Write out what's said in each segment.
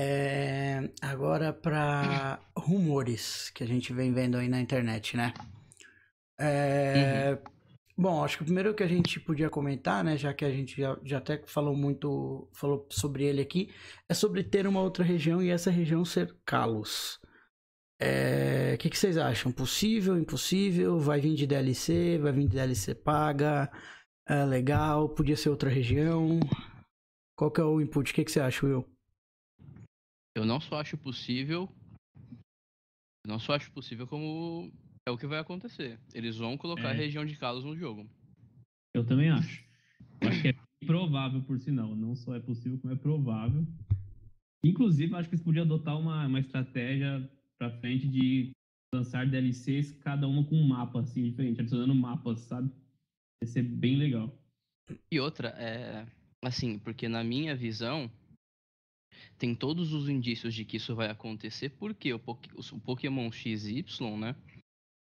É, agora para rumores que a gente vem vendo aí na internet, né? É, uhum. Bom, acho que o primeiro que a gente podia comentar, né, já que a gente já, já até falou muito falou sobre ele aqui, é sobre ter uma outra região e essa região ser Kalos. O é, que, que, vocês acham? Possível, impossível? Vai vir de DLC? Vai vir de DLC paga? É legal? Podia ser outra região? Qual que é o input? O que, que você acha, Will? eu não só acho possível, não só acho possível como é o que vai acontecer. Eles vão colocar é. a região de Kalos no jogo. Eu também acho. Eu acho que é provável, por sinal. Não só é possível, como é provável. Inclusive, acho que eles podiam adotar uma, uma estratégia pra frente de lançar DLCs, cada uma com um mapa, assim, diferente, adicionando mapas, sabe? Ia ser bem legal. E outra, é assim, porque na minha visão, tem todos os indícios de que isso vai acontecer, porque o, o Pokémon XY, né?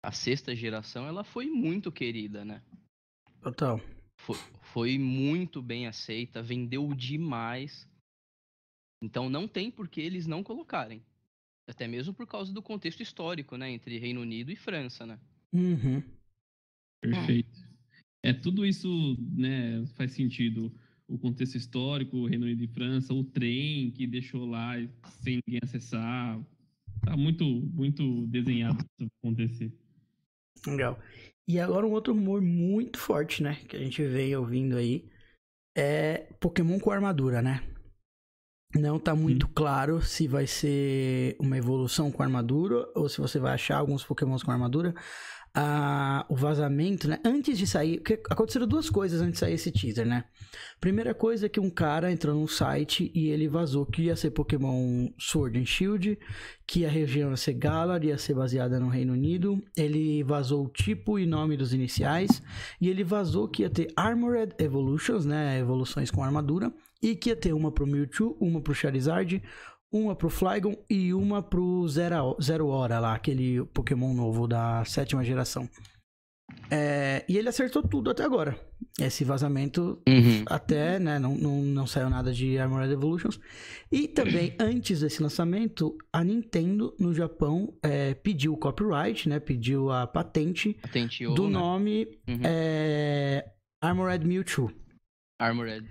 A sexta geração, ela foi muito querida, né? Total. Foi, foi muito bem aceita, vendeu demais. Então não tem por que eles não colocarem. Até mesmo por causa do contexto histórico, né? Entre Reino Unido e França, né? Uhum. Perfeito. É, tudo isso né, faz sentido o contexto histórico, o Reino Unido e França, o trem que deixou lá sem ninguém acessar. Tá muito, muito desenhado isso acontecer. Legal. E agora um outro rumor muito forte, né? Que a gente veio ouvindo aí. É Pokémon com armadura, né? Não está muito hum. claro se vai ser uma evolução com armadura ou se você vai achar alguns pokémons com armadura. Ah, o vazamento, né? Antes de sair. Porque aconteceram duas coisas antes de sair esse teaser, né? Primeira coisa é que um cara entrou num site e ele vazou que ia ser Pokémon Sword and Shield, que a região ia ser Galar, ia ser baseada no Reino Unido. Ele vazou o tipo e nome dos iniciais. E ele vazou que ia ter Armored Evolutions, né? Evoluções com armadura e que ia ter uma pro Mewtwo, uma pro Charizard, uma pro Flygon e uma pro Zero, Zero Hora lá, aquele Pokémon novo da sétima geração. É, e ele acertou tudo até agora. Esse vazamento uhum. até, né, não, não, não saiu nada de Armored Evolutions. E também, antes desse lançamento, a Nintendo, no Japão, é, pediu o copyright, né, pediu a patente Patenteou, do né? nome uhum. é, Armored Mewtwo. Armored.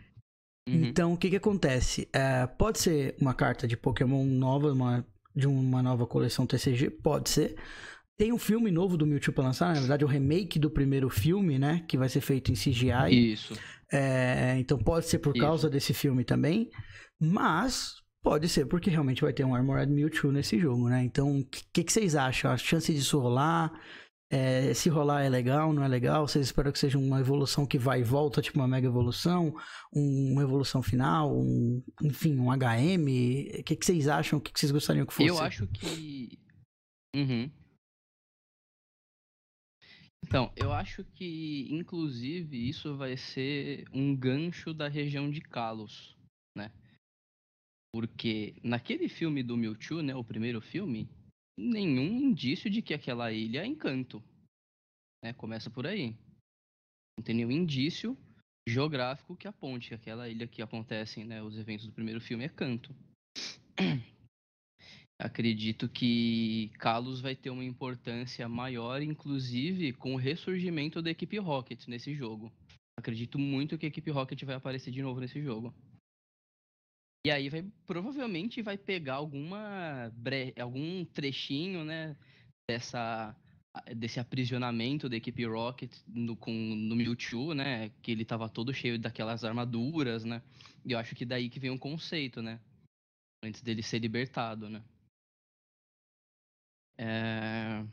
Uhum. Então, o que que acontece? É, pode ser uma carta de Pokémon nova, uma, de uma nova coleção TCG? Pode ser. Tem um filme novo do Mewtwo pra lançar, na verdade, é o um remake do primeiro filme, né? Que vai ser feito em CGI. Isso. É, então pode ser por Isso. causa desse filme também. Mas pode ser porque realmente vai ter um Armored Mewtwo nesse jogo, né? Então, o que, que, vocês acham? A chance disso rolar? É, se rolar é legal, não é legal, vocês esperam que seja uma evolução que vai e volta, tipo uma mega evolução, um, uma evolução final, um, enfim, um HM. O que, que vocês acham? O que, que, vocês gostariam que fosse? Eu acho que. Uhum. Então, eu acho que, inclusive, isso vai ser um gancho da região de Kalos, né? Porque naquele filme do Mewtwo, né, o primeiro filme, nenhum indício de que aquela ilha é encanto. Né? Começa por aí. Não tem nenhum indício geográfico que aponte que aquela ilha que acontecem né, os eventos do primeiro filme é canto. Acredito que Carlos vai ter uma importância maior, inclusive com o ressurgimento da equipe Rocket nesse jogo. Acredito muito que a equipe Rocket vai aparecer de novo nesse jogo. E aí vai provavelmente vai pegar alguma bre... algum trechinho, né, dessa desse aprisionamento da equipe Rocket no, com, no Mewtwo, né? Que ele tava todo cheio daquelas armaduras, né? E eu acho que daí que vem um conceito, né? Antes dele ser libertado, né? É...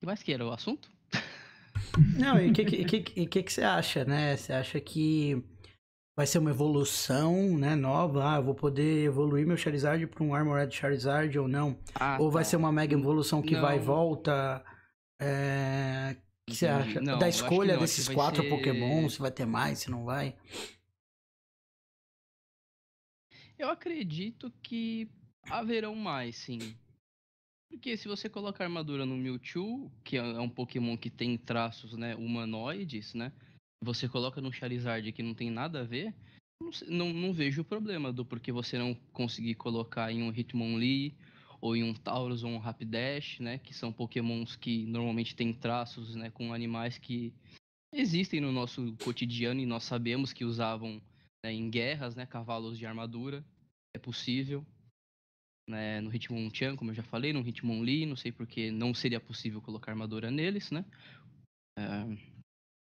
que mais que era o assunto? Não, e o que, que, que, que, que você acha, né? Você acha que vai ser uma evolução, né, nova. Ah, eu vou poder evoluir meu Charizard para um Armored Charizard ou não. Ah, ou vai tá. ser uma mega evolução que não. vai e volta. É... O que você acha? Não, da escolha desses quatro ser... Pokémon, se vai ter mais, se não vai. Eu acredito que haverão mais, sim. Porque se você colocar armadura no Mewtwo, que é um Pokémon que tem traços né, humanoides, né? você coloca no Charizard que não tem nada a ver, não, não vejo o problema do porquê você não conseguir colocar em um Hitmonlee ou em um Taurus ou um Rapidash, né? Que são pokémons que normalmente têm traços né, com animais que existem no nosso cotidiano e nós sabemos que usavam né, em guerras, né? Cavalos de armadura. É possível. Né, no Hitmonchan, como eu já falei, no Hitmonlee, não sei porque não seria possível colocar armadura neles, né? É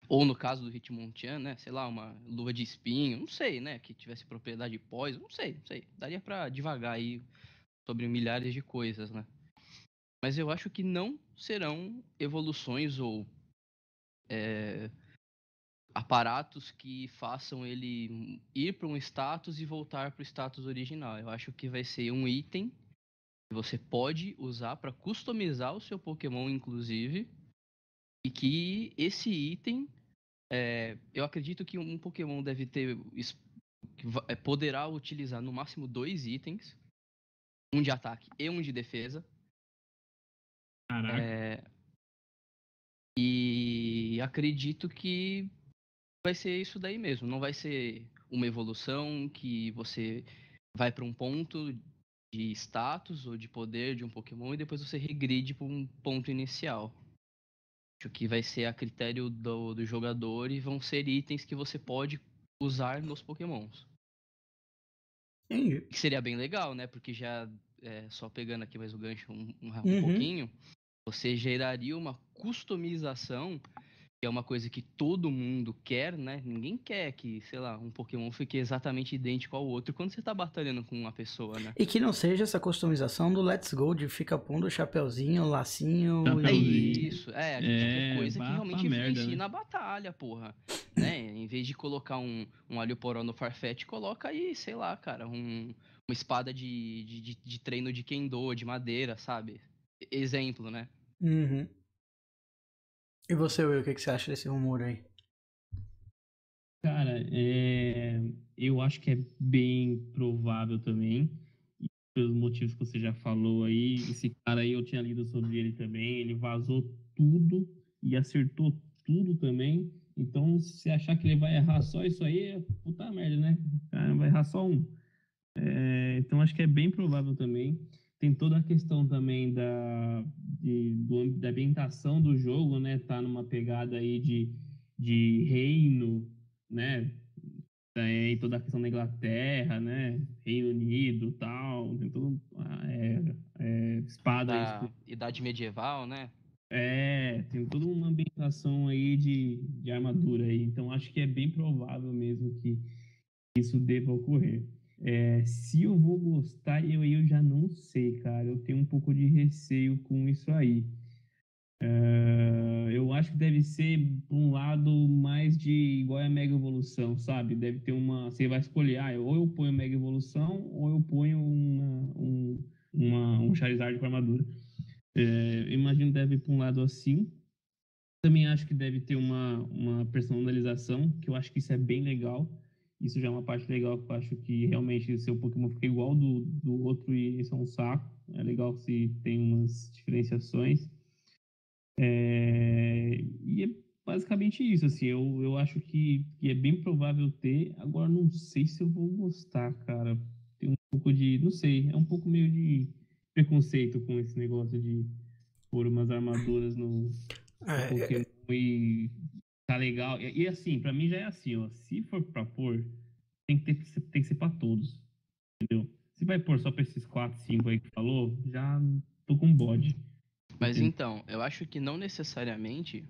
ou no caso do Hitmonchan, né, sei lá, uma luva de espinho, não sei, né, que tivesse propriedade de não sei, não sei. Daria para divagar aí sobre milhares de coisas, né? Mas eu acho que não serão evoluções ou é, aparatos que façam ele ir para um status e voltar para o status original. Eu acho que vai ser um item que você pode usar para customizar o seu Pokémon, inclusive, e que esse item é, eu acredito que um Pokémon deve ter. Eh, poderá utilizar no máximo dois itens: um de ataque e um de defesa. Caraca. É, e acredito que vai ser isso daí mesmo. Não vai ser uma evolução que você vai para um ponto de status ou de poder de um Pokémon e depois você regride para um ponto inicial que vai ser a critério do, do jogador e vão ser itens que você pode usar nos pokémons. Entendi. Que seria bem legal, né? Porque já, é, só pegando aqui mais o gancho um, um, um uhum. pouquinho, você geraria uma customização que é uma coisa que todo mundo quer, né? Ninguém quer que, sei lá, um Pokémon fique exatamente idêntico ao outro quando você tá batalhando com uma pessoa, né? E que não seja essa customização do Let's Go de fica pondo chapeuzinho, lacinho Chapeuzinho. É isso, é, tipo, é, quer é coisa que realmente vence né? na batalha, porra. né? Em vez de colocar um, um alho poró no Farfetch, coloca aí, sei lá, cara, um, uma espada de, de, de, de treino de Kendo, de madeira, sabe? Exemplo, né? Uhum. E você, Will, o que, que você acha desse rumor aí? Cara, é... eu acho que é bem provável também, pelos motivos que você já falou aí. Esse cara aí, eu tinha lido sobre ele também, ele vazou tudo e acertou tudo também. Então, se achar que ele vai errar só isso aí, é puta merda, né? O cara vai errar só um. É... Então, acho que é bem provável também. Tem toda a questão também da, de, do, da ambientação do jogo, né? Tá numa pegada aí de, de reino, né? Tem tá toda a questão da Inglaterra, né? Reino Unido tal. Tem toda ah, é, é, espada. Da idade medieval, né? É, tem toda uma ambientação aí de, de armadura aí. Então acho que é bem provável mesmo que isso deva ocorrer. É, se eu vou gostar, eu, eu já não sei, cara. Eu tenho um pouco de receio com isso aí. É, eu acho que deve ser um lado mais de igual a Mega Evolução, sabe? Deve ter uma. Você vai escolher, ah, ou eu ponho Mega Evolução, ou eu ponho uma, um, uma, um Charizard com armadura. É, imagino deve ir para um lado assim. Também acho que deve ter uma, uma personalização, que eu acho que isso é bem legal. Isso já é uma parte legal que eu acho que realmente seu Pokémon fica igual do, do outro e isso é um saco. É legal se tem umas diferenciações. É, e é basicamente isso, assim, eu, eu acho que, que é bem provável ter, agora não sei se eu vou gostar, cara. Tem um pouco de, não sei, é um pouco meio de preconceito com esse negócio de pôr umas armaduras no, no é, é, Pokémon e tá legal. E, e assim, para mim já é assim, ó. Se for pra pôr, tem que, ter, tem que ser pra todos. Entendeu? Se vai pôr só pra esses 4, 5 aí que falou, já tô com bode. Mas então, eu acho que não necessariamente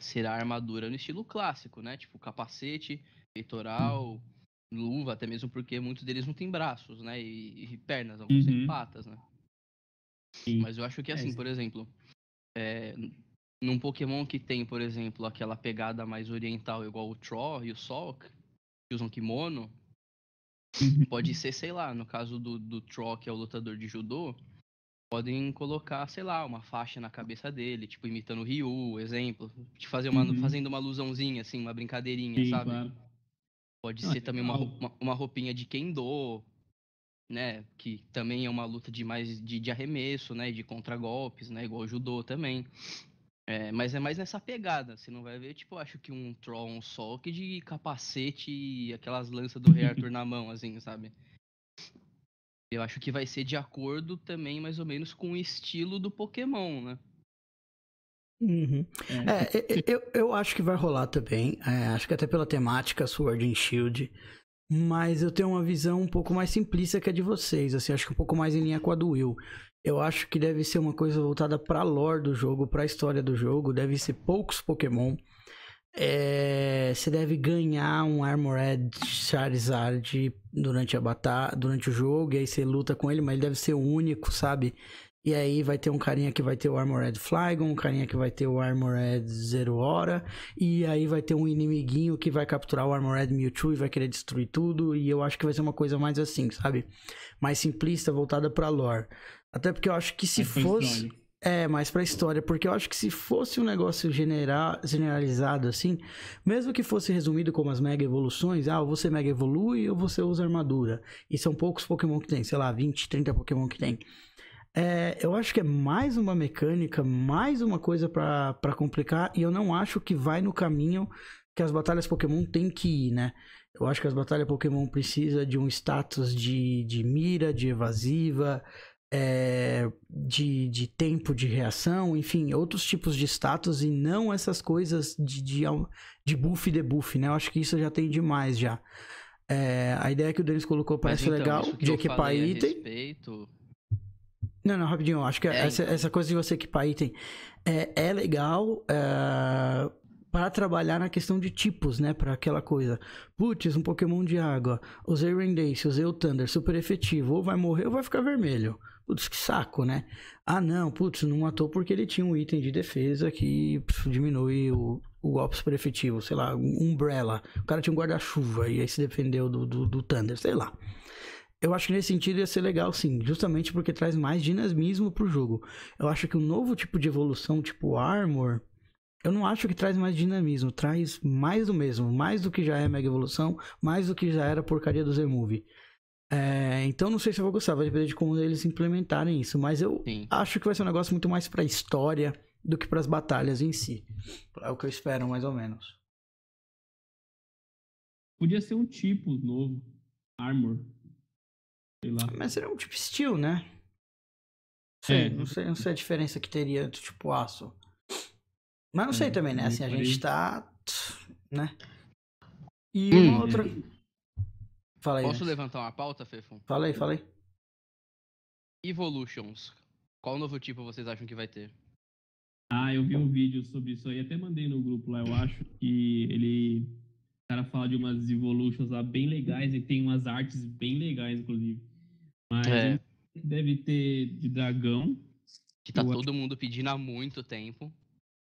será armadura no estilo clássico, né? Tipo, capacete, peitoral, hum. luva, até mesmo porque muitos deles não têm braços, né? E, e pernas, alguns uhum. têm patas, né? Sim. Mas eu acho que é, assim, é, por exemplo, é, num Pokémon que tem, por exemplo, aquela pegada mais oriental, igual o Troll e o Solk, que usam kimono, uhum. pode ser, sei lá, no caso do, do Troll, que é o lutador de judô, podem colocar, sei lá, uma faixa na cabeça dele, tipo, imitando o Ryu, exemplo, de fazer uma, uhum. fazendo uma alusãozinha, assim, uma brincadeirinha, Sim, sabe? Claro. Pode Não, ser é também uma, uma, uma roupinha de Kendo, né, que também é uma luta de mais de, de arremesso, né, de golpes né, igual o judô também. É, mas é mais nessa pegada. Você não vai ver, tipo, acho que um Troll, um Solk de capacete e aquelas lanças do Rei Arthur na mão, assim, sabe? Eu acho que vai ser de acordo também, mais ou menos, com o estilo do Pokémon, né? Uhum. É. é eu, eu acho que vai rolar também. É, acho que até pela temática Sword and Shield. Mas eu tenho uma visão um pouco mais simplista que a de vocês, assim, acho que um pouco mais em linha com a do Will. Eu acho que deve ser uma coisa voltada pra lore do jogo, pra história do jogo. Deve ser poucos Pokémon. É, você deve ganhar um Armored Charizard durante a batalha, durante o jogo, e aí você luta com ele, mas ele deve ser único, sabe? E aí vai ter um carinha que vai ter o Armored Flygon, um carinha que vai ter o Armored Zero Hora, e aí vai ter um inimiguinho que vai capturar o Armored Mewtwo e vai querer destruir tudo, e eu acho que vai ser uma coisa mais assim, sabe? Mais simplista, voltada pra lore. Até porque eu acho que se fosse. É, mais pra história, porque eu acho que se fosse um negócio general, generalizado assim, mesmo que fosse resumido como as mega evoluções, ah, ou você mega evolui ou você usa armadura. E são poucos Pokémon que tem, sei lá, 20, 30 Pokémon que tem. É, eu acho que é mais uma mecânica, mais uma coisa para complicar, e eu não acho que vai no caminho que as batalhas Pokémon tem que ir, né? Eu acho que as batalhas Pokémon precisa de um status de, de mira, de evasiva, é, de, de tempo de reação, enfim, outros tipos de status e não essas coisas de, de, de buff e debuff, né? Eu acho que isso já tem demais já. É, a ideia que o Denis colocou parece então, legal de equipar item. Respeito... Não, não, rapidinho, eu acho que é, essa, então. essa coisa de você equipar item é, é legal eh, para trabalhar na questão de tipos, né? Para aquela coisa. Putz, um Pokémon de água. Usei Rendace, usei o Thunder, super efetivo. Ou vai morrer ou vai ficar vermelho. Putz, que saco, né? Ah, não, putz, não matou porque ele tinha um item de defesa que diminui o, o golpe super efetivo, sei lá, um umbrella. O cara tinha um guarda-chuva e aí se defendeu do, do, do, Thunder, sei lá. Eu acho que nesse sentido ia ser legal, sim, justamente porque traz mais dinamismo pro jogo. Eu acho que um novo tipo de evolução, tipo Armor, eu não acho que traz mais dinamismo, traz mais do mesmo, mais do que já é Mega Evolução, mais do que já era porcaria do Z-Movie. É, então não sei se eu vou gostar, vai depender de como eles implementarem isso, mas eu Sim. acho que vai ser um negócio muito mais pra história do que para as batalhas em si. É o que eu espero, mais ou menos. Podia ser um tipo novo. Armor. Sei lá. Mas seria um tipo steel, né? Sim, é. não, sei, não sei a diferença que teria do tipo aço. Mas não sei é, também, né? Assim, a gente tá. né? E hum. uma outra. Fala aí. Posso antes. levantar uma pauta, Fefon? Fala aí, fala aí. Evolutions. Qual novo tipo vocês acham que vai ter? Ah, eu vi um vídeo sobre isso aí, até mandei no grupo lá, eu acho, que ele. O cara fala de umas evolutions lá bem legais e tem umas artes bem legais, inclusive. Mas é. deve ter de dragão. Que tá todo acho... mundo pedindo há muito tempo.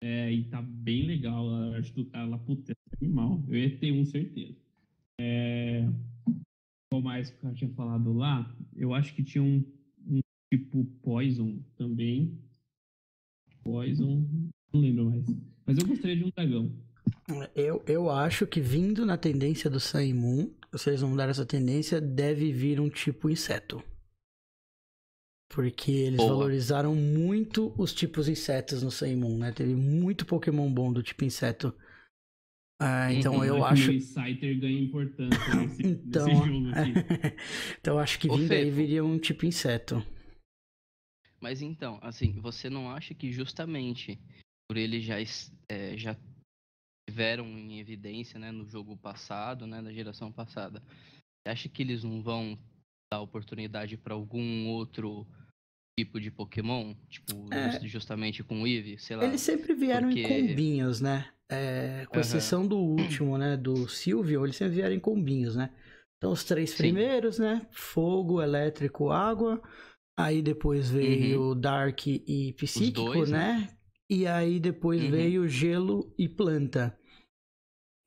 É, e tá bem legal a arte do cara lá, puta, é animal. Eu ia ter um certeza. É ou mais que o tinha falado lá, eu acho que tinha um, um tipo Poison também. Poison, não lembro mais. Mas eu gostaria de um dragão. Eu, eu acho que vindo na tendência do Sun Moon, se eles vão mudar essa tendência, deve vir um tipo inseto. Porque eles Boa. valorizaram muito os tipos insetos no Sun Moon, né? Teve muito Pokémon bom do tipo inseto. Ah, então, então, então eu acho. O Scyther ganha importância nesse, então, nesse jogo aqui. então acho que vindo aí viria um tipo inseto. Mas então, assim, você não acha que justamente por eles já, é, já tiveram em evidência né, no jogo passado, né, na geração passada, você acha que eles não vão dar oportunidade para algum outro tipo de Pokémon? Tipo, é. justamente com o Eevee, sei lá. Eles sempre vieram porque... em combinhos, né? É, com uhum. exceção do último, né? Do Silvio, eles sempre vieram em combinhos, né? Então os três Sim. primeiros, né? Fogo, elétrico, água. Aí depois veio uhum. Dark e Psíquico, dois, né? né? E aí depois uhum. veio Gelo e Planta.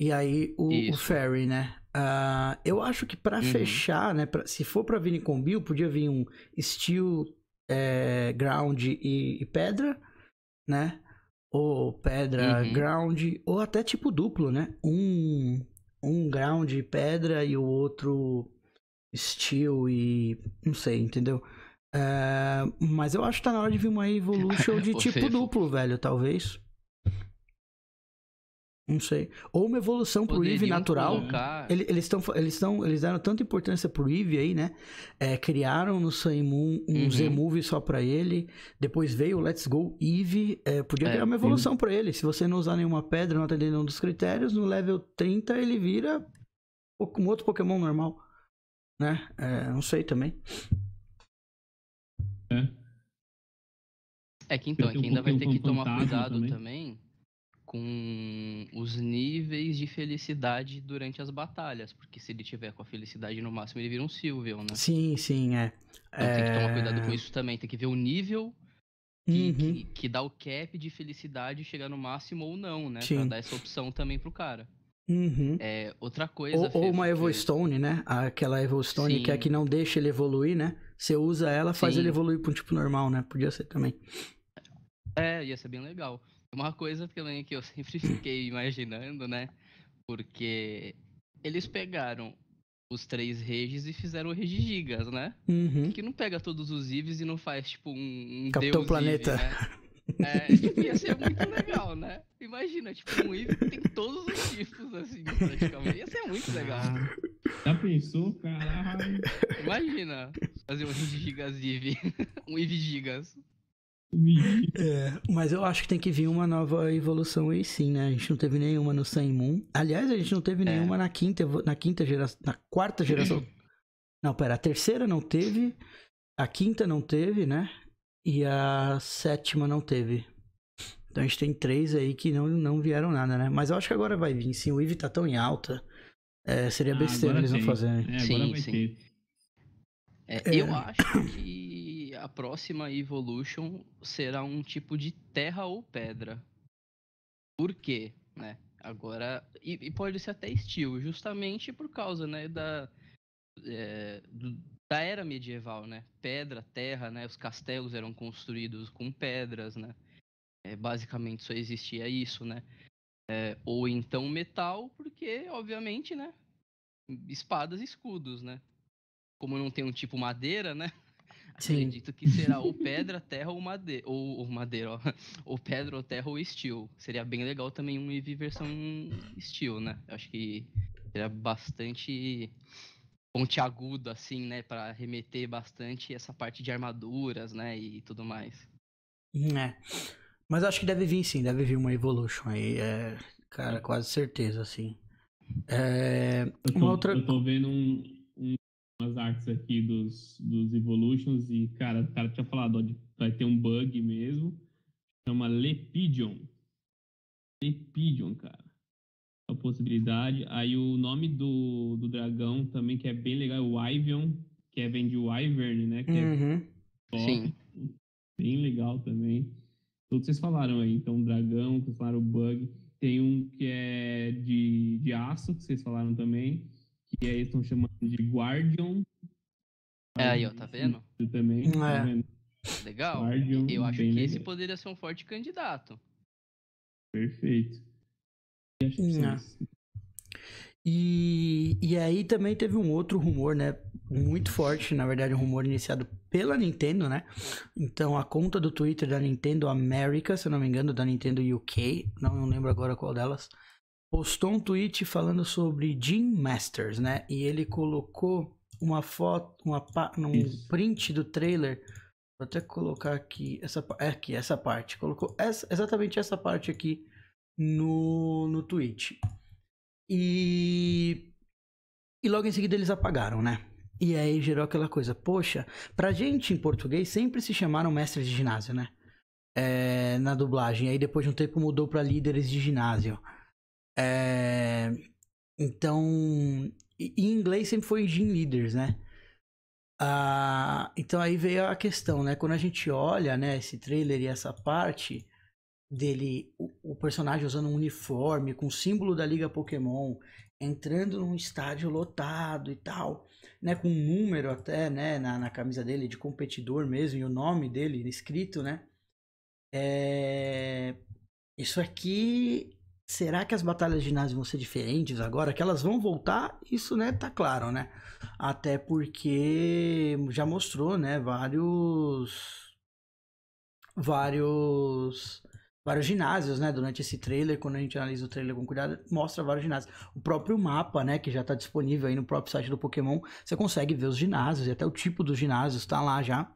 E aí o, o Fairy, né? Uh, eu acho que para uhum. fechar, né? Pra, se for pra vir em combinho, podia vir um Steel, é, Ground e, e Pedra, né? ou pedra uhum. ground, ou até tipo duplo, né? Um, um ground pedra e o outro steel e não sei, entendeu? É, mas eu acho que tá na hora de vir uma evolution de tipo duplo, velho, talvez. Não sei. Ou uma evolução pro Eve natural. Colocar... eles estão. Eles estão. Eles deram tanta importância pro Eve aí, né? É, criaram no Sun Moon um uhum. z só pra ele. Depois veio o Let's Go Eve. É, podia é, criar uma evolução para ele. Se você não usar nenhuma pedra, não atender nenhum dos critérios, no level 30 ele vira um outro Pokémon normal. Né? É, não sei também. É. É que então, é que ainda vai ter que tomar cuidado também, também com os níveis de felicidade durante as batalhas, porque se ele tiver com a felicidade no máximo, ele vira um Silvio, né? Sim, sim, é. Então é... tem que tomar cuidado com é. isso também, tem que ver o nível que, uhum. que, que, dá o cap de felicidade chegar no máximo ou não, né? Sim. Pra dar essa opção também pro cara. Uhum. É, outra coisa. Ou, ou uma Evo Stone, né? Aquela Evo Stone que é que não deixa ele evoluir, né? Você usa ela, faz Sim. ele evoluir pra um tipo normal, né? Podia ser também. É, ia ser bem legal. Uma coisa também que eu sempre fiquei imaginando, né? Porque eles pegaram os três reges e fizeram o regi gigas, né? Uhum. Que não pega todos os Ives e não faz, tipo, um, um Capitão Deus Planeta. Eve, né? É, tipo, ia ser muito legal, né? Imagina, tipo, um Eve que tem todos os tipos, assim, praticamente. Ia ser muito legal. Já pensou? Caralho. Imagina fazer um regi gigas Eve. um Eve gigas. É, mas eu acho que tem que vir uma nova evolução aí sim, né? A gente não teve nenhuma no Sun Moon. Aliás, a gente não teve é. nenhuma na quinta, na quinta geração, na quarta geração. não, pera, a terceira não teve, a quinta não teve, né? E a sétima não teve. Então a gente tem três aí que não, não vieram nada, né? Mas eu acho que agora vai vir sim. O Eve tá tão em alta. É, seria ah, besteira ah, eles não fazerem. É, sim, sim. Ter. É, é. Eu acho que a próxima Evolution será um tipo de terra ou pedra. Por quê? Né? Agora, e, e pode ser até estilo, justamente por causa né, da, é, do, da era medieval, né? Pedra, terra, né? Os castelos eram construídos com pedras, né? É, basicamente só existia isso, né? É, ou então metal, porque, obviamente, né? Espadas e escudos, né? como não tem um tipo madeira, né? Sim. Acredito que será ou pedra, terra ou madeira. Ou, ou madeira, ó. Ou pedra, ou terra, ou steel. Seria bem legal também um EV versão steel, né? Eu acho que seria bastante ponte aguda, assim, né? Pra remeter bastante essa parte de armaduras, né? E tudo mais. Hum, é. Mas acho que deve vir sim, deve vir uma Evolution aí. É, cara, quase certeza, assim. É, eu uma outra... eu tô vendo um, umas artes aqui dos, dos Evolutions e, cara, o cara tinha falado, ó, de, vai ter um bug mesmo, chama Lepidion. Lepidion, cara. A possibilidade. Aí o nome do, do dragão também, que é bem legal, é o Ivion, que é, vem de Wyvern, né? Que é uhum. é top. Sim. Bem legal também. Todos vocês falaram aí, então, dragão, vocês falaram bug. Tem um que é de, de aço, que vocês falaram também que aí estão chamando de Guardian. É aí, ó, tá vendo? Eu Também, hum, tá é. tá vendo? Legal. Guardian, eu acho que legal. esse poderia ser um forte candidato. Perfeito. E, hum, é. e, e aí também teve um outro rumor, né? Muito forte, na verdade, um rumor iniciado pela Nintendo, né? Então a conta do Twitter da Nintendo América, se eu não me engano, da Nintendo UK, não lembro agora qual delas, postou um tweet falando sobre Jim Masters, né? E ele colocou uma foto, uma um Isso. print do trailer. Vou até colocar aqui essa, é aqui, essa parte. Colocou essa, exatamente essa parte aqui no, no tweet. E, e logo em seguida eles apagaram, né? E aí gerou aquela coisa, poxa, pra gente em português sempre se chamaram mestres de ginásio, né? É, na dublagem. Aí depois de um tempo mudou para líderes de ginásio. É, então, em inglês sempre foi gin leaders, né? Ah, então aí veio a questão, né? Quando a gente olha, né, esse trailer e essa parte dele, o, o personagem usando um uniforme com o símbolo da Liga Pokémon, entrando num estádio lotado e tal, né, com um número até, né, na, na camisa dele de competidor mesmo e o nome dele escrito, né? É, isso aqui Será que as batalhas de ginásio vão ser diferentes agora? Que elas vão voltar? Isso, né, tá claro, né? Até porque já mostrou, né, vários vários vários ginásios, né? Durante esse trailer, quando a gente analisa o trailer com cuidado, mostra vários ginásios. O próprio mapa, né? Que já tá disponível aí no próprio site do Pokémon, você consegue ver os ginásios e até o tipo dos ginásios tá lá já.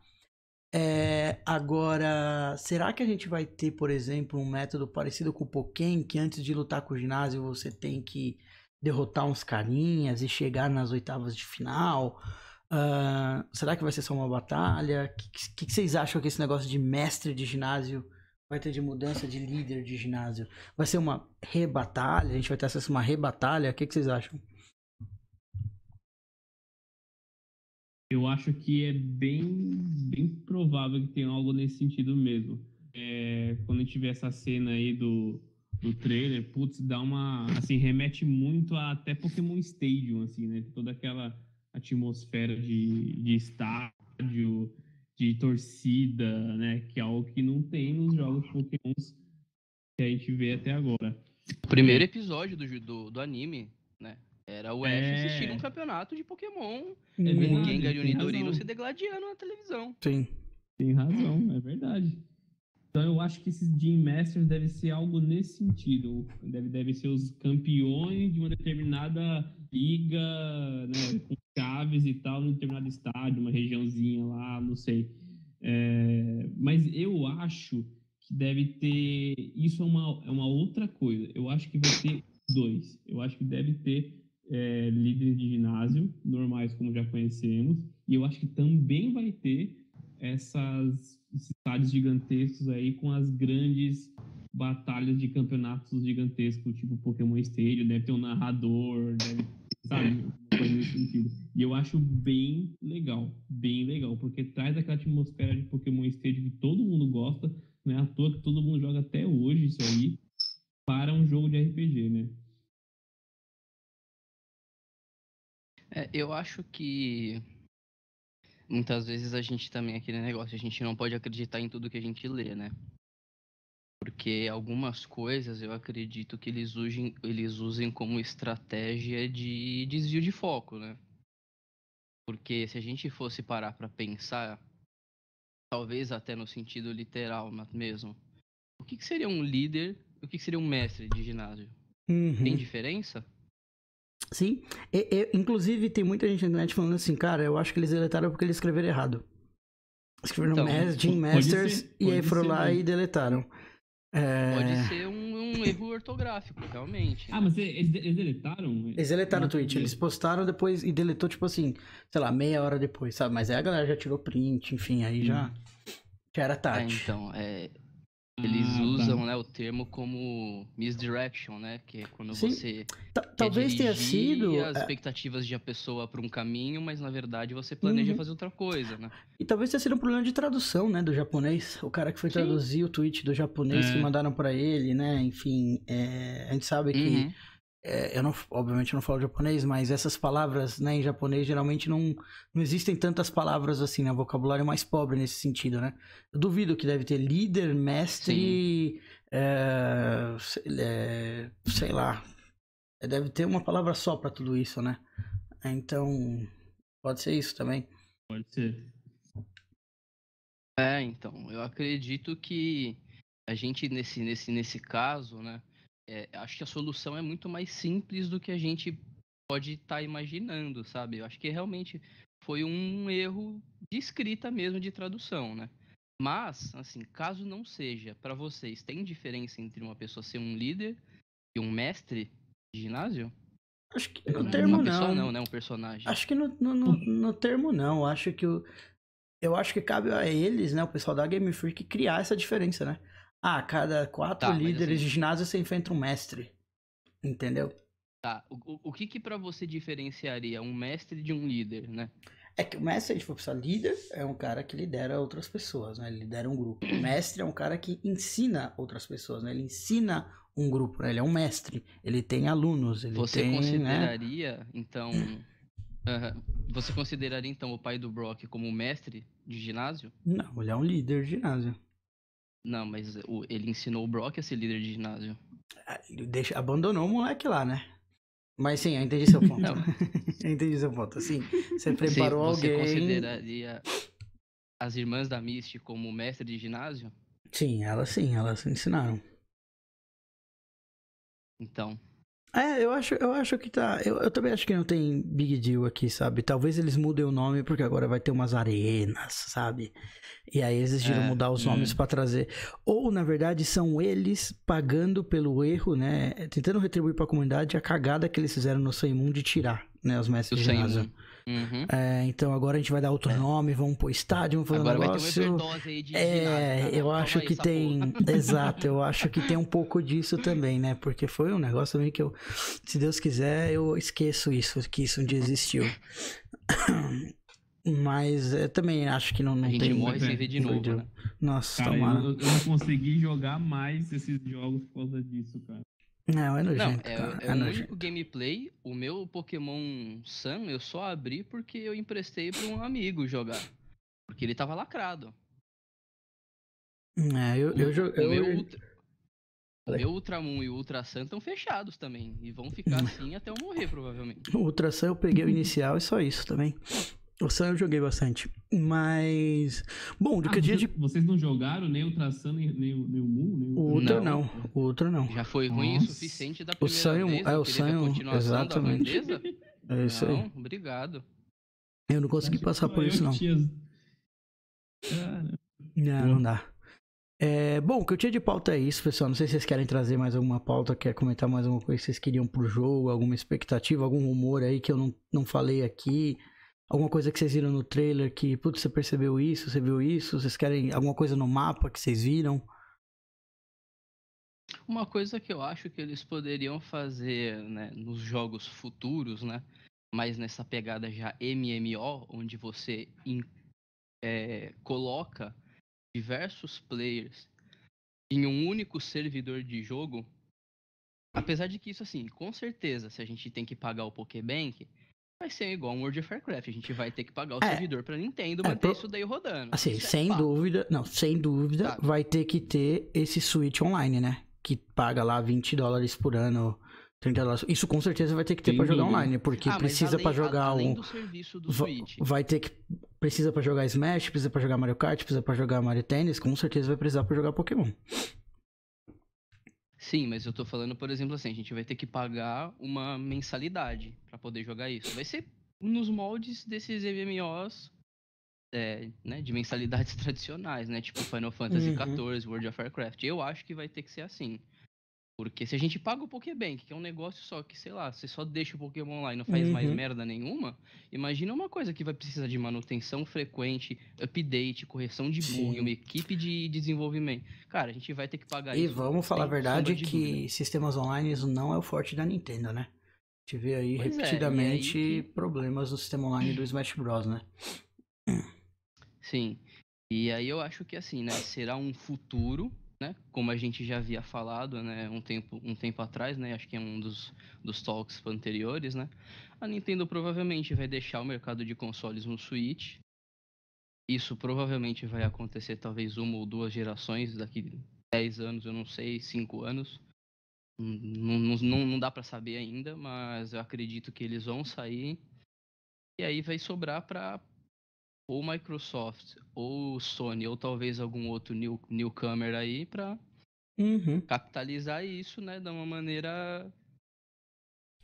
É, agora, será que a gente vai ter, por exemplo, um método parecido com o Pokémon, que antes de lutar com o ginásio você tem que derrotar uns carinhas e chegar nas oitavas de final? Uh, será que vai ser só uma batalha? O que, que, que, vocês acham que esse negócio de mestre de ginásio vai ter de mudança de líder de ginásio? Vai ser uma rebatalha? A gente vai ter acesso a uma rebatalha? O que, que vocês acham? Eu acho que é bem, bem provável que tenha algo nesse sentido mesmo. É, quando a gente vê essa cena aí do, do trailer, putz, dá uma. Assim, remete muito a até Pokémon Stadium, assim, né? Toda aquela atmosfera de, de estádio, de torcida, né? Que é algo que não tem nos jogos Pokémon que a gente vê até agora. Primeiro episódio do, do, do anime, né? Era o Ash é... assistindo um campeonato de Pokémon, é o Gengar e o Nidorino se degladiando na televisão. Sim. Tem razão, é verdade. Então eu acho que esses Gym Masters deve ser algo nesse sentido. Deve, deve ser os campeões de uma determinada liga, né, com chaves e tal, num determinado estádio, uma regiãozinha lá, não sei. É, mas eu acho que deve ter. Isso é uma, é uma outra coisa. Eu acho que vai ter dois. Eu acho que deve ter é, líderes de ginásio, normais como já conhecemos, e eu acho que também vai ter essas estádios gigantescos aí com as grandes batalhas de campeonatos gigantescos, tipo Pokémon Stadium, deve ter um narrador, deve, sabe, é. E eu acho bem legal, bem legal, porque traz aquela atmosfera de Pokémon Stadium que todo mundo gosta, né, à toa que todo mundo joga até hoje isso aí, para um jogo de RPG, né? É, eu acho que muitas vezes a gente também, é aquele negócio, a gente não pode acreditar em tudo que a gente lê, né? Porque algumas coisas eu acredito que eles usem, eles usem como estratégia de desvio de foco, né? Porque se a gente fosse parar para pensar, talvez até no sentido literal mesmo, o que, que seria um líder o que, que seria um mestre de ginásio? Uhum. Tem diferença? Sim. E, e, inclusive, tem muita gente na internet falando assim, cara, eu acho que eles deletaram porque eles escreveram errado. Escreveram então, mas, Jim Masters ser, e aí foram lá e deletaram. É... Pode ser um, um, erro ortográfico, realmente. Ah, né? Ah, mas eles, eles deletaram? Eles deletaram o tweet, eles postaram depois e deletou, tipo assim, sei lá, meia hora depois, sabe? Mas aí a galera já tirou print, enfim, aí já. Hum. Já era é, tarde. É, então, é, eles ah, tá. usam tá. né, o termo como misdirection, né? Que é quando Sim. você. T talvez tenha sido. as é. expectativas de uma pessoa para um caminho, mas na verdade você planeja uhum. fazer outra coisa, né? E talvez tenha sido um problema de tradução, né? Do japonês. O cara que foi Sim. traduzir o tweet do japonês é. que mandaram para ele, né? Enfim, é... a gente sabe que. Uhum é, eu não, obviamente eu não falo japonês, mas essas palavras, né, em japonês geralmente não, não existem tantas palavras assim, né, vocabulário é mais pobre nesse sentido, né? Eu duvido que deve ter líder, mestre, é, é, sei lá, é, deve ter uma palavra só para tudo isso, né? É, então pode ser isso também. Pode ser. É, então eu acredito que a gente nesse nesse nesse caso, né? é, acho que a solução é muito mais simples do que a gente pode estar tá imaginando, sabe? Eu acho que realmente foi um erro de escrita mesmo, de tradução, né? Mas, assim, caso não seja para vocês, tem diferença entre uma pessoa ser um líder e um mestre de ginásio? Acho que no termo pessoa, não. não, né? Um personagem. Acho que no, no, no, no termo não. Acho que o, eu acho que cabe a eles, né, o pessoal da Game Freak, criar essa diferença, né? Ah, a cada quatro tá, líderes assim... de ginásio você enfrenta um mestre. Entendeu? Tá. O, o que que para você diferenciaria um mestre de um líder, né? É que o mestre, a gente for pensar, líder é um cara que lidera outras pessoas, né? Ele lidera um grupo. O mestre é um cara que ensina outras pessoas, né? Ele ensina um grupo, né? Ele é um mestre. Ele tem alunos, ele Você tem, né? consideraria, né? então... Uh, você consideraria, então, o pai do Brock como mestre de ginásio? Não, ele é um líder de ginásio. Não, mas o, ele ensinou o Brock a ser líder de ginásio. Ah, ele deixa, abandonou o moleque lá, né? Mas sim, eu entendi seu ponto. eu entendi seu ponto. Sim, você preparou você, alguém. Você consideraria as irmãs da Misty como mestre de ginásio? Sim, elas sim, elas ensinaram. Então, é, eu acho, eu acho que tá. Eu, eu, também acho que não tem big deal aqui, sabe? Talvez eles mudem o nome porque agora vai ter umas arenas, sabe? E aí eles decidiram é, mudar os hum. nomes para trazer. Ou, na verdade, são eles pagando pelo erro, né? Tentando retribuir para a comunidade a cagada que eles fizeram no Seimun de tirar, né? Os mestres do de ginásio. Uhum. É, então agora a gente vai dar outro é. nome, vamos pôr estádio, vamos fazer agora um negócio. De, é, de nada, tá eu acho que tem. Exato, eu acho que tem um pouco disso também, né? Porque foi um negócio também que eu, se Deus quiser, eu esqueço isso, que isso um dia existiu. Mas eu é, também acho que não, não a gente tem. Morre sem ver de novo. De... Né? Nossa, cara, tomara. Eu, eu não consegui jogar mais esses jogos por causa disso, cara. Não, é nojento. Não, é, é, é, é o nojento. único gameplay. O meu Pokémon Sun eu só abri porque eu emprestei pra um amigo jogar. Porque ele tava lacrado. É, eu, o, eu, eu, o meu, eu... Ultra, o meu Ultramon e o Ultra Sun estão fechados também. E vão ficar assim até eu morrer, provavelmente. O Ultra Sun eu peguei o inicial e só isso também. O Sam eu joguei bastante. Mas. Bom, do ah, que dia de. Vocês não jogaram nem o Traçano, nem, nem, o Mu? Nem o... o outro não. O outro não. Já foi ruim Nossa. o suficiente da primeira o vez. É, o Sam. Exatamente. é isso não, aí. Obrigado. Eu não consegui Acho passar por isso, não. Tinha... Cara. Não, não dá. É, bom, o que eu tinha de pauta é isso, pessoal. Não sei se vocês querem trazer mais alguma pauta, quer comentar mais alguma coisa que vocês queriam pro jogo, alguma expectativa, algum rumor aí que eu não, não falei aqui alguma coisa que vocês viram no trailer que, putz, você percebeu isso, você viu isso, vocês querem alguma coisa no mapa que vocês viram? Uma coisa que eu acho que eles poderiam fazer né, nos jogos futuros, né? Mas nessa pegada já MMO, onde você in, é, coloca diversos players em um único servidor de jogo. Apesar de que isso, assim, com certeza, se a gente tem que pagar o Pokébank, vai ser igual um World of Warcraft. A gente vai ter que pagar o é, servidor pra Nintendo é, manter é, pro... isso daí rodando. Assim, isso é sem é dúvida, não, sem dúvida, vai ter que ter esse Switch online, né? Que paga lá 20 dólares por ano. 30 dólares. Isso com certeza vai ter que ter para jogar online, porque ah, precisa para jogar além Do serviço do Switch. vai ter que. Precisa para jogar Smash, precisa para jogar Mario Kart, precisa para jogar Mario Tennis, com certeza vai precisar para jogar Pokémon. Sim, mas eu tô falando, por exemplo, assim, a gente vai ter que pagar uma mensalidade para poder jogar isso. Vai ser nos moldes desses MMOs é, né, de mensalidades tradicionais, né? Tipo Final Fantasy XIV, uhum. World of Warcraft. Eu acho que vai ter que ser assim. Porque se a gente paga o Pokébank, que é um negócio só que, sei lá, você só deixa o Pokémon lá e não faz uhum. mais merda nenhuma, imagina uma coisa que vai precisar de manutenção frequente, update, correção de bug, uma equipe de desenvolvimento. Cara, a gente vai ter que pagar e isso. E vamos falar a verdade que dúvida. sistemas online não é o forte da Nintendo, né? A gente vê aí pois é, repetidamente é, aí problemas no sistema online do Smash Bros, né? Sim. E aí eu acho que assim, né, será um futuro né? Como a gente já havia falado, né, um tempo, um tempo atrás, né, acho que é um dos, dos talks anteriores, né, a Nintendo provavelmente vai deixar o mercado de consoles no Switch. Isso provavelmente vai acontecer talvez uma ou duas gerações daqui 10 anos, eu não sei, 5 anos. Hum, não, não, não dá para saber ainda, mas eu acredito que eles vão sair e aí vai sobrar para ou Microsoft, ou Sony, ou talvez algum outro new, newcomer aí para uhum. capitalizar isso, né, de uma maneira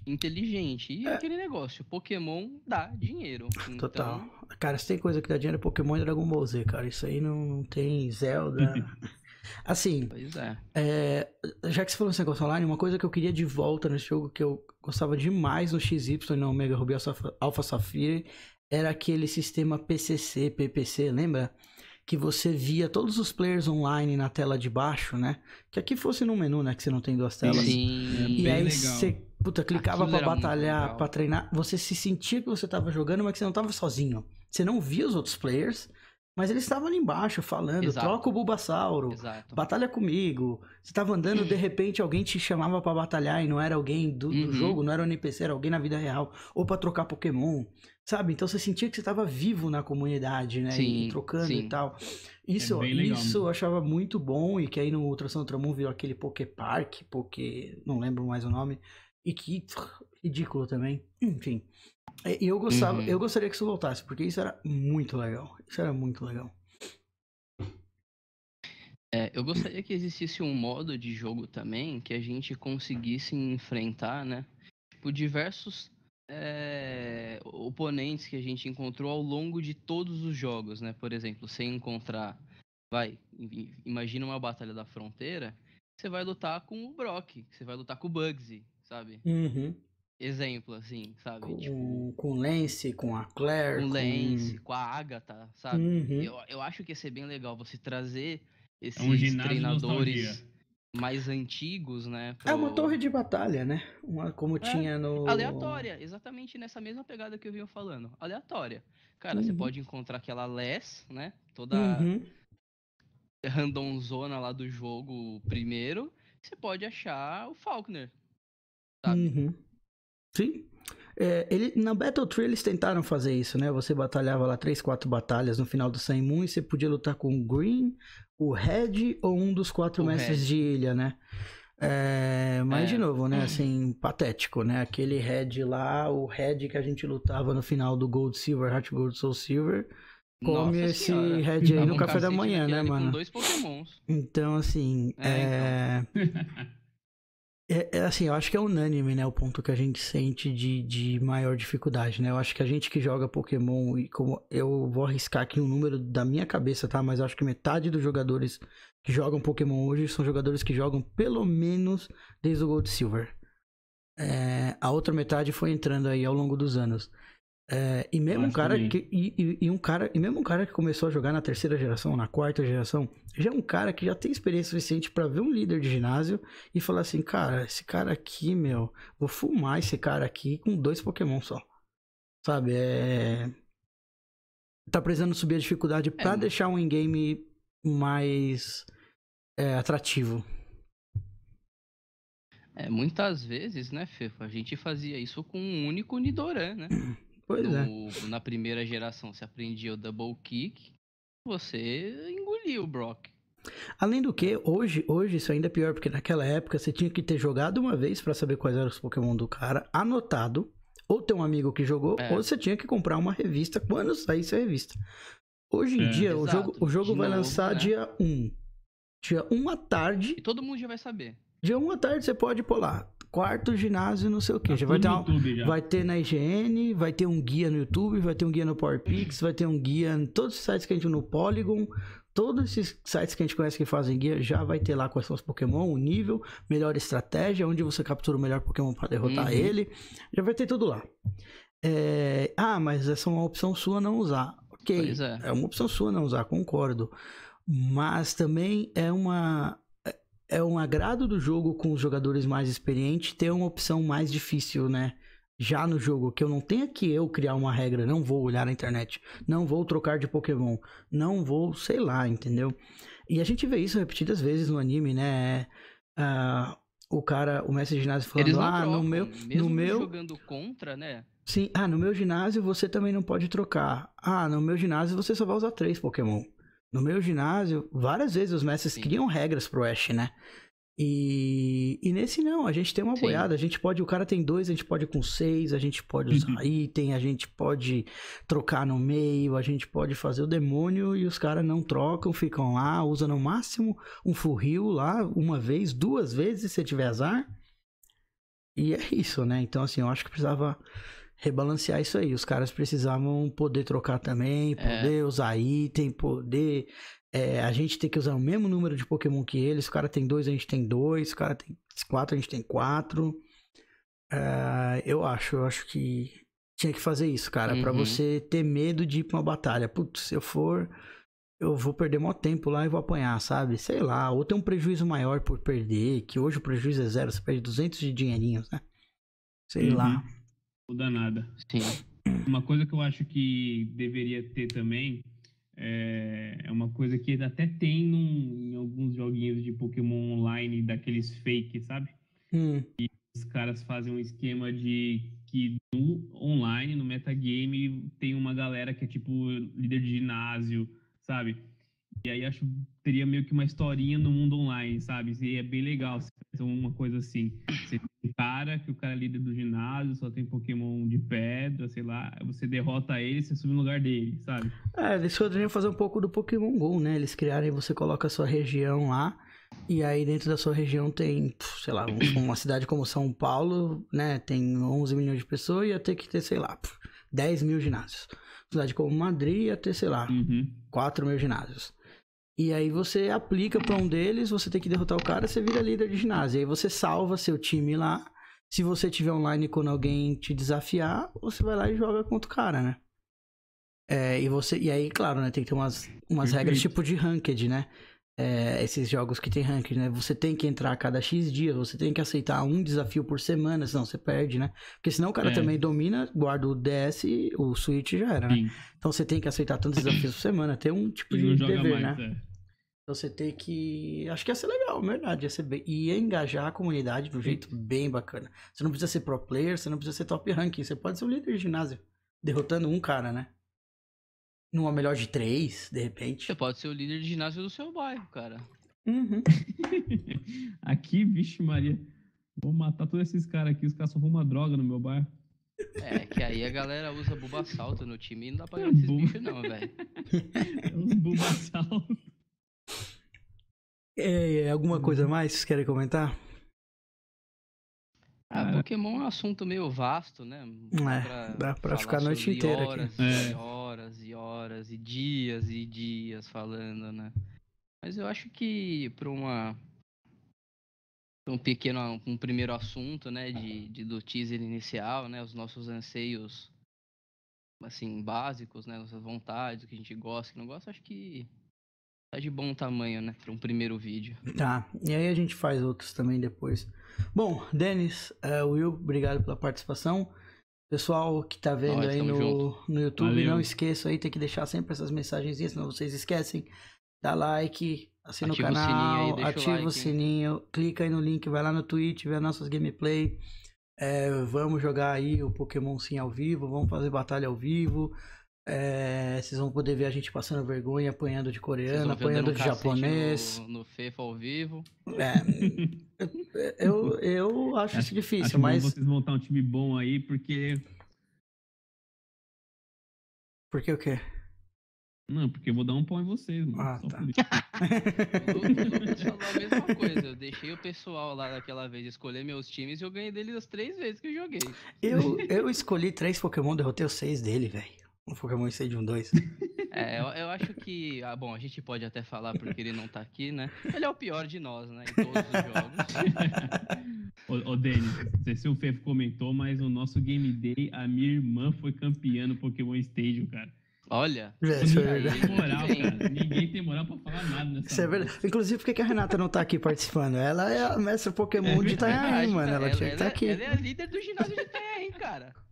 inteligente. E é. aquele negócio, Pokémon dá dinheiro. Total. Então cara, se tem coisa que dá dinheiro é Pokémon e Dragon Ball Z, cara. Isso aí não, não tem Zelda. assim, é. É, já que você falou esse negócio online, uma coisa que eu queria de volta nesse jogo que eu gostava demais no XY e no Omega Ruby Alpha, Alpha Sapphire era aquele sistema PCC, PPC, lembra? Que você via todos os players online na tela de baixo, né? Que aqui fosse no menu, né? Que você não tem duas telas. Sim, e aí você, puta, clicava para batalhar, para treinar. Você se sentia que você tava jogando, mas que você não tava sozinho. Você não via os outros players. Mas eles estavam ali embaixo falando, Exato. troca o Bulbasauro, Exato. batalha comigo. Você estava andando, de repente alguém te chamava para batalhar e não era alguém do, uhum. do, jogo, não era um NPC, era alguém na vida real. Ou para trocar Pokémon, sabe? Então você sentia que você estava vivo na comunidade, né? Sim, e trocando sim. e tal. Isso, é isso eu achava muito bom, e que aí no Ultrassom Ultramon virou aquele Poké Park, Poké. não lembro mais o nome, e que pff, ridículo também. Enfim. E eu gostava, uhum. eu gostaria que isso voltasse, porque isso era muito legal. Isso era muito legal. É, eu gostaria que existisse um modo de jogo também que a gente conseguisse enfrentar, né? Tipo, diversos é, oponentes que a gente encontrou ao longo de todos os jogos, né? Por exemplo, sem encontrar. Vai, imagina uma batalha da fronteira, você vai lutar com o Brock, você vai lutar com o Bugsy, sabe? Uhum. Exemplo, assim, sabe? Com, tipo, com o Lance, com a Claire. Com o Lance, com... com a Agatha, sabe? Uhum. Eu, eu acho que ia ser bem legal você trazer esses é um treinadores mais antigos, né? Pro... É uma torre de batalha, né? Uma como é, tinha no. Aleatória, exatamente nessa mesma pegada que eu vinha falando. Aleatória. Cara, uhum. você pode encontrar aquela less, né? Toda uhum. randomzona lá do jogo primeiro. Você pode achar o Faulkner. Sabe? Uhum. Sim. É, ele, na Battle Tree eles tentaram fazer isso, né? Você batalhava lá três, quatro batalhas no final do Sun Moon e você podia lutar com o Green, o Red ou um dos quatro o mestres Red. de ilha, né? É, mas é. de novo, né? Assim, patético, né? Aquele Red lá, o Red que a gente lutava no final do Gold Silver, Heart Gold Soul Silver. Come Nossa esse senhora. Red aí no café da manhã, né, mano? Com dois pokémons. Então, assim. É, então. é... Então. É, é, assim, eu acho que é unânime, né? O ponto que a gente sente de, de maior dificuldade, né? Eu acho que a gente que joga Pokémon, e como eu vou arriscar aqui um número da minha cabeça, tá? Mas acho que metade dos jogadores que jogam Pokémon hoje são jogadores que jogam pelo menos desde o Gold Silver. É, a outra metade foi entrando aí ao longo dos anos. É, e mesmo um cara que e, e, e, um cara e mesmo um cara que começou a jogar na terceira geração, na quarta geração, já é um cara que já tem experiência suficiente para ver um líder de ginásio e falar assim, cara, esse cara aqui, meu, vou fumar esse cara aqui com dois Pokémon só, sabe? É... Tá precisando subir a dificuldade para é. deixar um in-game mais é, atrativo. É, muitas vezes, né, Fefo, a gente fazia isso com um único Nidoran, né? Pois no, é. Na primeira geração você aprendia o double kick, você engoliu o Brock. Além do que, hoje, hoje isso ainda é pior, porque naquela época você tinha que ter jogado uma vez para saber quais eram os Pokémon do cara, anotado, ou ter um amigo que jogou, é. ou você tinha que comprar uma revista quando saísse a revista. Hoje em é, dia, exato. o jogo, o jogo vai novo, lançar né? dia 1. Dia 1 à tarde. E todo mundo já vai saber. Dia 1 à tarde você pode pular quarto ginásio, não sei o quê. Tá já vai ter, já. vai ter na IGN, vai ter um guia no YouTube, vai ter um guia no PowerPix, vai ter um guia em todos os sites que a gente no Polygon. Todos esses sites que a gente conhece que fazem guia já vai ter lá quais são os Pokémon, o nível, melhor estratégia, onde você captura o melhor Pokémon para derrotar uhum. ele. Já vai ter tudo lá. É... Ah, mas essa é uma opção sua não usar. Ok, é. é uma opção sua não usar, concordo. Mas também é uma é um agrado do jogo com os jogadores mais experientes ter uma opção mais difícil, né? Já no jogo, que eu não tenha que eu criar uma regra, não vou olhar na internet, não vou trocar de Pokémon, não vou, sei lá, entendeu? E a gente vê isso repetidas vezes no anime, né? Uh, o cara, o mestre de ginásio falando, não ah, trocam, no meu. Mesmo no meu jogando contra, né? Sim, ah, no meu ginásio você também não pode trocar. Ah, no meu ginásio você só vai usar três Pokémon. No meu ginásio, várias vezes os mestres Sim. criam regras pro Ash, né? E, e nesse não, a gente tem uma Sim. boiada. A gente pode, o cara tem dois, a gente pode ir com seis, a gente pode usar uhum. item, a gente pode trocar no meio, a gente pode fazer o demônio e os caras não trocam, ficam lá, usa no máximo um furril lá, uma vez, duas vezes, se tiver azar. E é isso, né? Então, assim, eu acho que precisava rebalancear isso aí. Os caras precisavam poder trocar também, é. poder é. usar item, poder. É, a gente tem que usar o mesmo número de Pokémon que eles. O cara tem dois, a gente tem dois. O cara tem quatro, a gente tem quatro. Uh, eu acho, eu acho que tinha que fazer isso, cara. Uhum. para você ter medo de ir pra uma batalha. Putz, se eu for, eu vou perder maior tempo lá e vou apanhar, sabe? Sei lá. Ou ter um prejuízo maior por perder, que hoje o prejuízo é zero. Você perde 200 de dinheirinhos, né? Sei uhum. lá muda nada. Sim. Uma coisa que eu acho que deveria ter também é, é uma coisa que até tem num, em alguns joguinhos de Pokémon online daqueles fake, sabe? Hum. E os caras fazem um esquema de que no online, no metagame, tem uma galera que é tipo líder de ginásio, sabe? E aí acho teria meio que uma historinha no mundo online, sabe? E é bem legal se assim, ou então, uma coisa assim. Você tem um cara que o cara é líder do ginásio, só tem Pokémon de pedra, sei lá. Você derrota ele, você sube no lugar dele, sabe? É, eles poderiam fazer um pouco do Pokémon GO, né? Eles criarem, você coloca a sua região lá. E aí dentro da sua região tem, sei lá, uma cidade como São Paulo, né? Tem 11 milhões de pessoas e ia ter que ter, sei lá, 10 mil ginásios. Cidade como Madrid ia ter, sei lá, uhum. 4 mil ginásios. E aí você aplica para um deles, você tem que derrotar o cara, você vira líder de ginásio. E aí você salva seu time lá. Se você tiver online quando alguém te desafiar, você vai lá e joga contra o cara, né? É, e você e aí, claro, né, tem que ter umas, umas regras uhum. tipo de ranked, né? É, esses jogos que tem ranked, né? Você tem que entrar a cada X dias, você tem que aceitar um desafio por semana, senão você perde, né? Porque senão o cara é. também domina, guarda o DS, o Switch já era, né? Sim. Então você tem que aceitar tantos desafios por semana, tem um tipo de dever, mais, né? É. Então, você ter que. Acho que ia ser legal, verdade. Ia ser bem... Ia engajar a comunidade de um jeito bem bacana. Você não precisa ser pro player, você não precisa ser top ranking. Você pode ser o líder de ginásio, derrotando um cara, né? Numa melhor de três, de repente. Você pode ser o líder de ginásio do seu bairro, cara. Uhum. aqui, vixe, Maria. Vou matar todos esses caras aqui, os caras só uma droga no meu bairro. É, que aí a galera usa salta no time e não dá pra ganhar esses bichos, não, velho. É um bubasalto. É, é, alguma coisa uhum. mais querem comentar? Ah, é. Pokémon é um assunto meio vasto, né? É, dá pra, ficar a noite inteira horas, aqui. É. E horas e horas e dias e dias falando, né? Mas eu acho que para uma um pequeno um primeiro assunto, né, de, de, do teaser inicial, né, os nossos anseios assim básicos, né, nossas vontades, o que a gente gosta, o que não gosta, acho que Tá de bom tamanho, né? Para um primeiro vídeo. Tá. E aí a gente faz outros também depois. Bom, Denis, uh, Will, obrigado pela participação. Pessoal que tá vendo Nós aí no, no YouTube, Valeu. não esqueça aí, tem que deixar sempre essas mensagenzinhas, senão vocês esquecem. Dá like, assina ativa o canal, o aí, ativa o, like, o sininho, hein? clica aí no link, vai lá no Twitch, vê as nossas gameplay. É, vamos jogar aí o Pokémon Sim ao vivo, vamos fazer batalha ao vivo, é, vocês vão poder ver a gente passando vergonha, apanhando de coreano, apanhando de japonês. No, no FIFA ao vivo. É, eu, eu acho é, isso difícil, acho mas. vocês montar um time bom aí, porque. Porque o quê? Não, porque eu vou dar um pau em vocês, mano. Ah, Só tá. eu, a mesma coisa. Eu deixei o pessoal lá daquela vez escolher meus times e eu ganhei deles as três vezes que eu joguei. Eu, eu escolhi três Pokémon, derrotei os seis dele, velho. O Pokémon Stadium 2. É, eu, eu, acho que. Ah, bom, a gente pode até falar porque ele não tá aqui, né? Ele é o pior de nós, né? Em todos os jogos. ô, ô, Denis, não sei se o Fefo comentou, mas no nosso Game Day, a minha irmã foi campeã no Pokémon Stadium, cara. Olha, é, isso é verdade. Tem moral, cara. Ninguém tem moral pra falar nada nessa. Isso é verdade. Inclusive, por que a Renata não tá aqui participando? Ela é a mestra Pokémon é de Itanhaém, é mano. Ela, ela tinha que estar tá é, aqui. Ela é a líder do ginásio de Itanhaém, cara.